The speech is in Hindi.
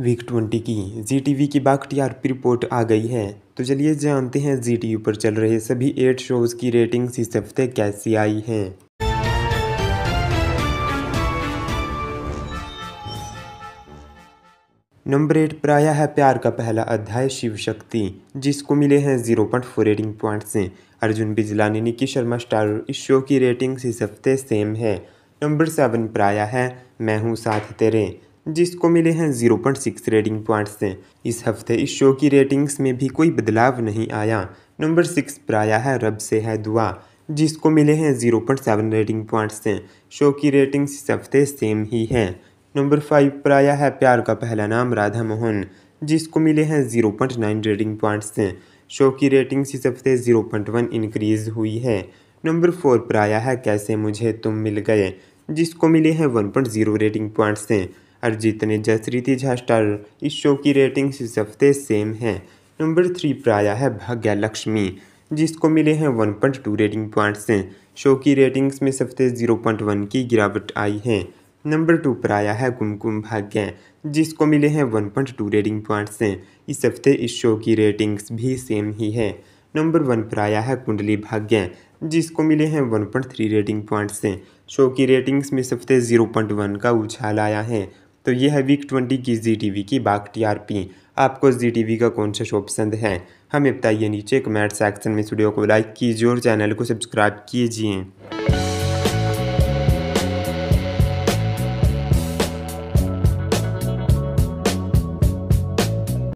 वीक ट्वेंटी की जी टी वी की बाघ रिपोर्ट आ गई है तो चलिए जानते हैं जी टी वी पर चल रहे सभी एट शोज की रेटिंग इस हफ्ते कैसी आई है नंबर एट पर आया है प्यार का पहला अध्याय शिव शक्ति जिसको मिले हैं zero point four rating point से अर्जुन बिजलानी निकी शर्मा स्टार इस शो की रेटिंग इस हफ्ते सेम है नंबर सेवन पर आया है मैं हूँ साथ तेरे जिसको मिले हैं 0.6 रेटिंग पॉइंट्स से इस हफ्ते इस शो की रेटिंग्स में भी कोई बदलाव नहीं आया नंबर सिक्स पर आया है रब से है दुआ जिसको मिले हैं 0.7 रेटिंग पॉइंट्स से शो की रेटिंग्स इस हफ्ते सेम ही है नंबर फाइव पर आया है प्यार का पहला नाम राधा मोहन जिसको मिले हैं नाइन रेटिंग पॉइंट्स से शो की रेटिंग्स इस हफ्ते वन इंक्रीज़ हुई है नंबर फोर पर आया है कैसे मुझे तुम मिल गए जिसको मिले हैं 1.0 रेटिंग पॉइंट्स से अरिजीत ने जसरीति झा स्टार इस शो की रेटिंग इस हफ्ते सेम है नंबर थ्री पर आया है भाग्या लक्ष्मी जिसको मिले हैं one point two rating points show की रेटिंग्स में सबसे जीरो पॉइंट वन की गिरावट आई है नंबर टू पर आया है कुमकुम भाग्य जिसको मिले हैं one point two rating points इस हफ्ते इस शो की रेटिंग्स भी सेम ही है नंबर वन पर आया है कुंडली भाग्य जिसको मिले हैं one point three rating points show की रेटिंग्स में सबसे जीरो पॉइंट वन का उछाल आया है तो ये है वीक ट्वेंटी की जी टी की बाग टी आर पी आपको जी टी का कौन सा शो पसंद है हमें बताइए नीचे कमेंट सेक्शन में इस वीडियो को लाइक कीजिए और चैनल को सब्सक्राइब कीजिए